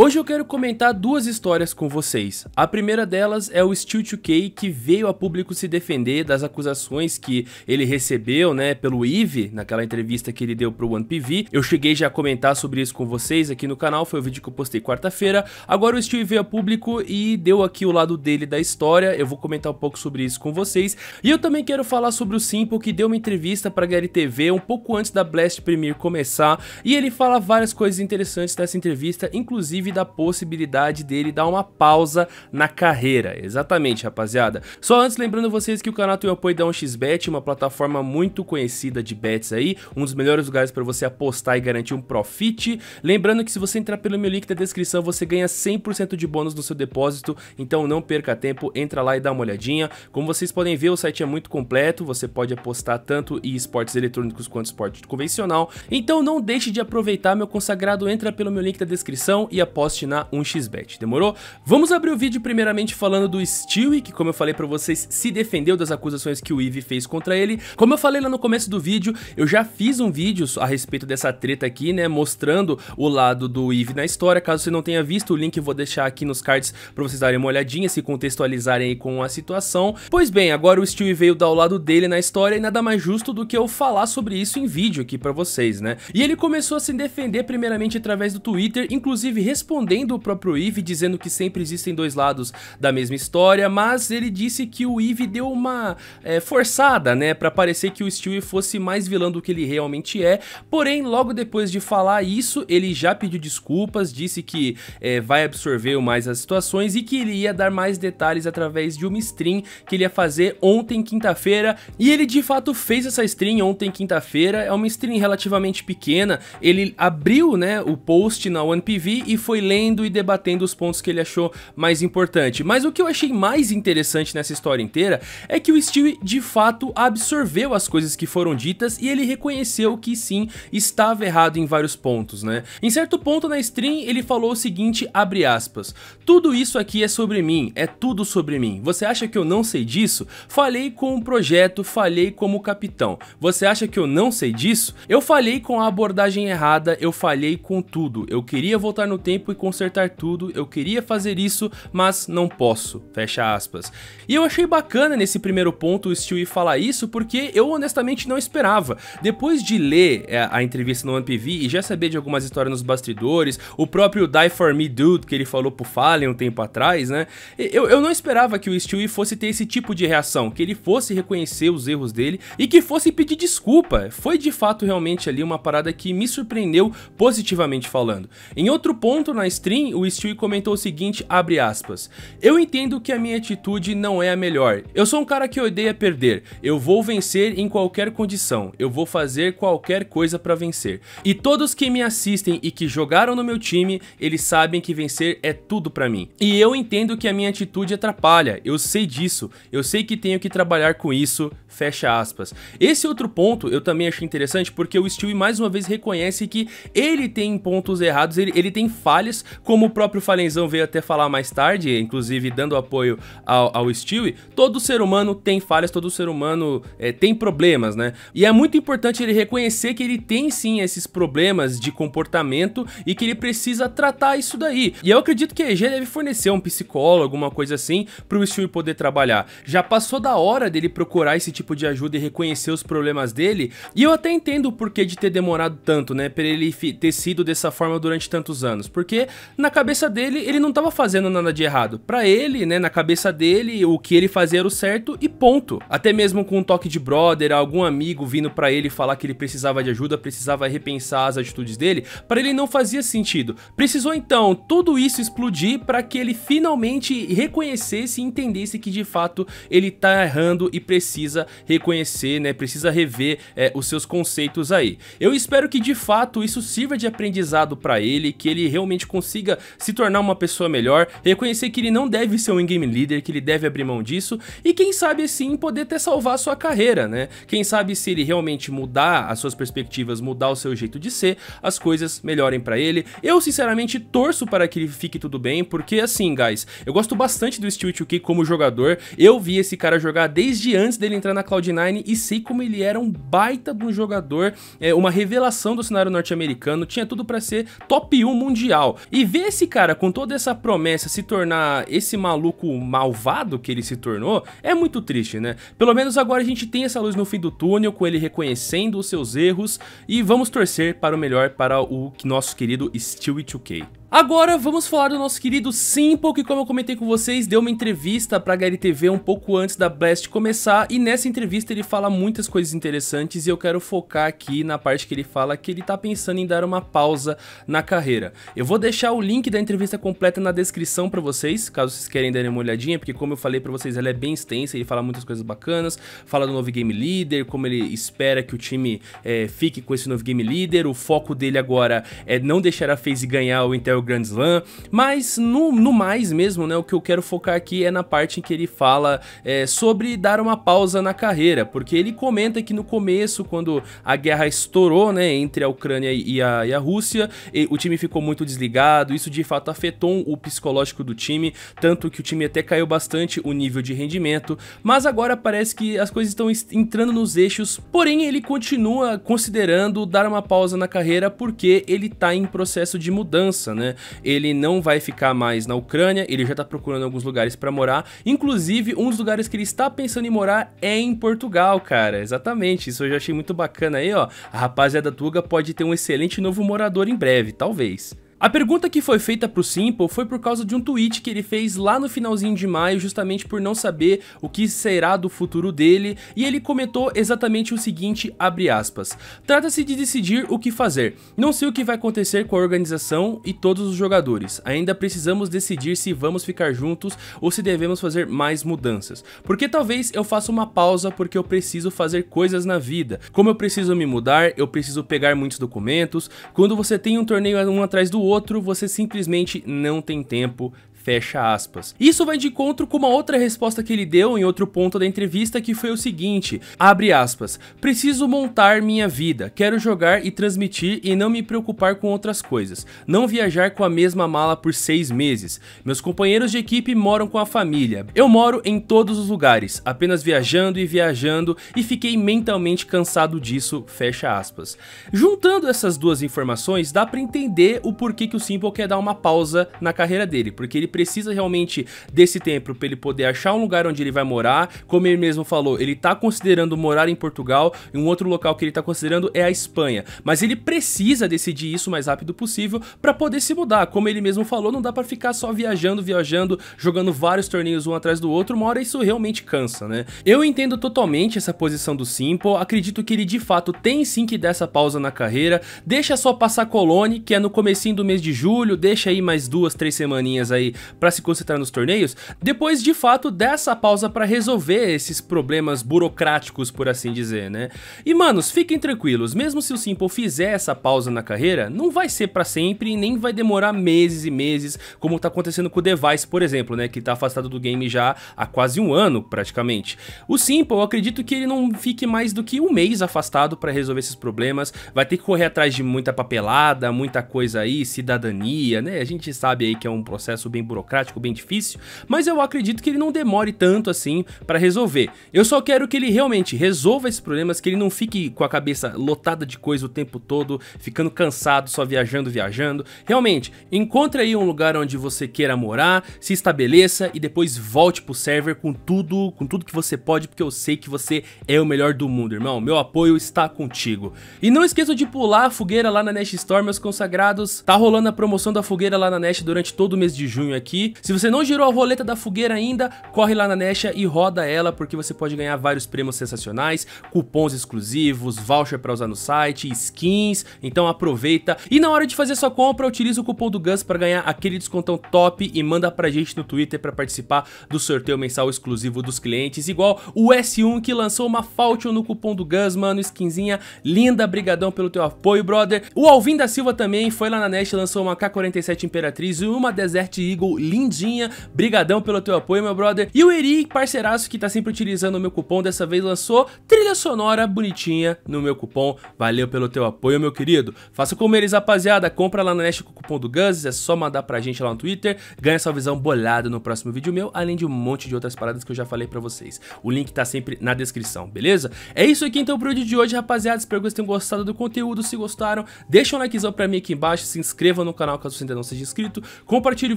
Hoje eu quero comentar duas histórias com vocês. A primeira delas é o Steel 2K que veio a público se defender das acusações que ele recebeu, né, pelo Eve, naquela entrevista que ele deu pro OnePV. Eu cheguei já a comentar sobre isso com vocês aqui no canal, foi o vídeo que eu postei quarta-feira. Agora o Steel veio a público e deu aqui o lado dele da história. Eu vou comentar um pouco sobre isso com vocês. E eu também quero falar sobre o Simple que deu uma entrevista pra Gary TV um pouco antes da Blast Premiere começar, e ele fala várias coisas interessantes dessa entrevista, inclusive da possibilidade dele dar uma pausa na carreira. Exatamente, rapaziada. Só antes lembrando vocês que o canal tem o apoio da 1xBet, uma plataforma muito conhecida de bets aí, um dos melhores lugares para você apostar e garantir um profit. Lembrando que se você entrar pelo meu link da descrição, você ganha 100% de bônus no seu depósito, então não perca tempo, entra lá e dá uma olhadinha. Como vocês podem ver, o site é muito completo, você pode apostar tanto em esportes eletrônicos quanto esporte convencional. Então não deixe de aproveitar, meu consagrado, entra pelo meu link da descrição e aposta aposte na 1xBet, demorou? Vamos abrir o vídeo primeiramente falando do Stewie, que como eu falei pra vocês, se defendeu das acusações que o Eve fez contra ele. Como eu falei lá no começo do vídeo, eu já fiz um vídeo a respeito dessa treta aqui, né, mostrando o lado do Eve na história. Caso você não tenha visto, o link eu vou deixar aqui nos cards pra vocês darem uma olhadinha, se contextualizarem aí com a situação. Pois bem, agora o Stewie veio dar o lado dele na história e nada mais justo do que eu falar sobre isso em vídeo aqui pra vocês, né? E ele começou a se defender primeiramente através do Twitter, inclusive respondendo respondendo o próprio Eve, dizendo que sempre existem dois lados da mesma história, mas ele disse que o Eve deu uma é, forçada, né, para parecer que o Stewie fosse mais vilão do que ele realmente é. Porém, logo depois de falar isso, ele já pediu desculpas, disse que é, vai absorver mais as situações e que ele ia dar mais detalhes através de uma stream que ele ia fazer ontem, quinta-feira. E ele de fato fez essa stream ontem, quinta-feira. É uma stream relativamente pequena. Ele abriu, né, o post na OnePV e foi foi lendo e debatendo os pontos que ele achou mais importante. Mas o que eu achei mais interessante nessa história inteira é que o Stewie de fato absorveu as coisas que foram ditas e ele reconheceu que sim, estava errado em vários pontos, né? Em certo ponto na stream ele falou o seguinte, abre aspas, tudo isso aqui é sobre mim, é tudo sobre mim, você acha que eu não sei disso? Falei com o projeto, falhei como capitão, você acha que eu não sei disso? Eu falhei com a abordagem errada, eu falhei com tudo, eu queria voltar no tempo tempo e consertar tudo, eu queria fazer isso, mas não posso, fecha aspas. E eu achei bacana nesse primeiro ponto o Stewie falar isso, porque eu honestamente não esperava. Depois de ler é, a entrevista no OnePV e já saber de algumas histórias nos bastidores, o próprio Die For Me Dude que ele falou pro Fallen um tempo atrás, né? Eu, eu não esperava que o Stewie fosse ter esse tipo de reação, que ele fosse reconhecer os erros dele e que fosse pedir desculpa. Foi de fato realmente ali uma parada que me surpreendeu positivamente falando. Em outro ponto, momento na stream, o Stewie comentou o seguinte, abre aspas, Eu entendo que a minha atitude não é a melhor. Eu sou um cara que odeia perder. Eu vou vencer em qualquer condição. Eu vou fazer qualquer coisa para vencer. E todos que me assistem e que jogaram no meu time, eles sabem que vencer é tudo para mim. E eu entendo que a minha atitude atrapalha. Eu sei disso. Eu sei que tenho que trabalhar com isso. Fecha aspas. Esse outro ponto eu também acho interessante porque o Stewie mais uma vez reconhece que ele tem pontos errados, ele, ele tem falhas falhas, como o próprio Falenzão veio até falar mais tarde, inclusive dando apoio ao, ao Stewie, todo ser humano tem falhas, todo ser humano é, tem problemas, né? E é muito importante ele reconhecer que ele tem sim esses problemas de comportamento e que ele precisa tratar isso daí. E eu acredito que a EG deve fornecer um psicólogo, alguma coisa assim, pro Stewie poder trabalhar. Já passou da hora dele procurar esse tipo de ajuda e reconhecer os problemas dele, e eu até entendo o porquê de ter demorado tanto, né? Pra ele ter sido dessa forma durante tantos anos, porque porque na cabeça dele ele não estava fazendo nada de errado. Para ele, né, na cabeça dele, o que ele fazia era o certo e ponto. Até mesmo com um toque de brother, algum amigo vindo para ele falar que ele precisava de ajuda, precisava repensar as atitudes dele, para ele não fazia sentido. Precisou então tudo isso explodir para que ele finalmente reconhecesse e entendesse que de fato ele tá errando e precisa reconhecer, né, precisa rever é, os seus conceitos aí. Eu espero que de fato isso sirva de aprendizado para ele, que ele realmente realmente consiga se tornar uma pessoa melhor, reconhecer que ele não deve ser um in-game leader, que ele deve abrir mão disso, e quem sabe sim poder até salvar a sua carreira, né? Quem sabe se ele realmente mudar as suas perspectivas, mudar o seu jeito de ser, as coisas melhorem para ele. Eu, sinceramente, torço para que ele fique tudo bem, porque assim, guys, eu gosto bastante do Steel 2K como jogador, eu vi esse cara jogar desde antes dele entrar na Cloud9 e sei como ele era um baita de um jogador, é, uma revelação do cenário norte-americano, tinha tudo para ser top 1 mundial, tal. E ver esse cara com toda essa promessa se tornar esse maluco malvado que ele se tornou é muito triste, né? Pelo menos agora a gente tem essa luz no fim do túnel, com ele reconhecendo os seus erros e vamos torcer para o melhor para o nosso querido Stewie 2K. Agora vamos falar do nosso querido Simple, que como eu comentei com vocês, deu uma entrevista pra HLTV um pouco antes da Blast começar, e nessa entrevista ele fala muitas coisas interessantes e eu quero focar aqui na parte que ele fala que ele tá pensando em dar uma pausa na carreira. Eu vou deixar o link da entrevista completa na descrição pra vocês, caso vocês querem darem uma olhadinha, porque como eu falei pra vocês, ela é bem extensa, ele fala muitas coisas bacanas, fala do novo Game Leader, como ele espera que o time é, fique com esse novo Game Leader, o foco dele agora é não deixar a FaZe ganhar o Intel o Grand Slam, mas no, no mais mesmo, né, o que eu quero focar aqui é na parte em que ele fala é, sobre dar uma pausa na carreira, porque ele comenta que no começo, quando a guerra estourou, né, entre a Ucrânia e a, e a Rússia, e o time ficou muito desligado, isso de fato afetou o psicológico do time, tanto que o time até caiu bastante o nível de rendimento, mas agora parece que as coisas estão entrando nos eixos, porém ele continua considerando dar uma pausa na carreira porque ele tá em processo de mudança, né, né? Ele não vai ficar mais na Ucrânia, ele já tá procurando alguns lugares para morar. Inclusive, um dos lugares que ele está pensando em morar é em Portugal, cara. Exatamente, isso eu já achei muito bacana aí, ó. A rapaziada Tuga pode ter um excelente novo morador em breve, talvez. A pergunta que foi feita pro Simple foi por causa de um tweet que ele fez lá no finalzinho de maio, justamente por não saber o que será do futuro dele, e ele comentou exatamente o seguinte, abre aspas, trata-se de decidir o que fazer, não sei o que vai acontecer com a organização e todos os jogadores, ainda precisamos decidir se vamos ficar juntos ou se devemos fazer mais mudanças, porque talvez eu faça uma pausa porque eu preciso fazer coisas na vida, como eu preciso me mudar, eu preciso pegar muitos documentos, quando você tem um torneio um atrás do outro você simplesmente não tem tempo Fecha aspas. Isso vai de encontro com uma outra resposta que ele deu em outro ponto da entrevista que foi o seguinte, abre aspas, preciso montar minha vida, quero jogar e transmitir e não me preocupar com outras coisas, não viajar com a mesma mala por seis meses, meus companheiros de equipe moram com a família, eu moro em todos os lugares, apenas viajando e viajando e fiquei mentalmente cansado disso, fecha aspas. Juntando essas duas informações dá para entender o porquê que o Simple quer dar uma pausa na carreira dele, porque ele ele precisa realmente desse tempo para ele poder achar um lugar onde ele vai morar. Como ele mesmo falou, ele tá considerando morar em Portugal, e um outro local que ele tá considerando é a Espanha. Mas ele precisa decidir isso o mais rápido possível para poder se mudar. Como ele mesmo falou, não dá para ficar só viajando, viajando, jogando vários torneios um atrás do outro, uma hora isso realmente cansa, né? Eu entendo totalmente essa posição do Simple, acredito que ele de fato tem sim que dar essa pausa na carreira, deixa só passar Colônia, que é no comecinho do mês de julho, deixa aí mais duas, três semaninhas aí para se concentrar nos torneios, depois de fato dessa pausa para resolver esses problemas burocráticos, por assim dizer, né? E manos, fiquem tranquilos, mesmo se o Simple fizer essa pausa na carreira, não vai ser para sempre e nem vai demorar meses e meses, como tá acontecendo com o Device, por exemplo, né, que tá afastado do game já há quase um ano, praticamente. O Simple, eu acredito que ele não fique mais do que um mês afastado para resolver esses problemas, vai ter que correr atrás de muita papelada, muita coisa aí, cidadania, né? A gente sabe aí que é um processo bem burocrático, bem difícil, mas eu acredito que ele não demore tanto assim para resolver. Eu só quero que ele realmente resolva esses problemas, que ele não fique com a cabeça lotada de coisa o tempo todo, ficando cansado, só viajando, viajando. Realmente, encontre aí um lugar onde você queira morar, se estabeleça e depois volte pro server com tudo, com tudo que você pode, porque eu sei que você é o melhor do mundo, irmão. Meu apoio está contigo. E não esqueça de pular a fogueira lá na Nest Store, meus consagrados. Tá rolando a promoção da fogueira lá na Nest durante todo o mês de junho aqui. Se você não girou a roleta da fogueira ainda, corre lá na Nesha e roda ela, porque você pode ganhar vários prêmios sensacionais, cupons exclusivos, voucher para usar no site, skins, então aproveita. E na hora de fazer sua compra, utiliza o cupom do Gus para ganhar aquele descontão top e manda pra gente no Twitter para participar do sorteio mensal exclusivo dos clientes, igual o S1 que lançou uma Falchion no cupom do Gus, mano, skinzinha linda, brigadão pelo teu apoio, brother. O Alvin da Silva também foi lá na Nest, lançou uma K47 Imperatriz e uma Desert Eagle Combo lindinha. Brigadão pelo teu apoio, meu brother. E o Eri, parceiraço que tá sempre utilizando o meu cupom, dessa vez lançou trilha sonora bonitinha no meu cupom. Valeu pelo teu apoio, meu querido. Faça como eles, rapaziada. Compra lá na Nest com o cupom do Guns, é só mandar pra gente lá no Twitter. Ganha essa visão bolada no próximo vídeo meu, além de um monte de outras paradas que eu já falei pra vocês. O link tá sempre na descrição, beleza? É isso aqui então pro vídeo de hoje, rapaziada. Espero que vocês tenham gostado do conteúdo. Se gostaram, deixa um likezão pra mim aqui embaixo, se inscreva no canal caso você ainda não seja inscrito, compartilhe o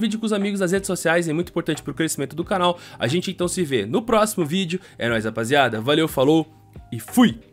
vídeo com os amigos amigos nas redes sociais, é muito importante para o crescimento do canal. A gente então se vê no próximo vídeo. É nóis, rapaziada. Valeu, falou e fui!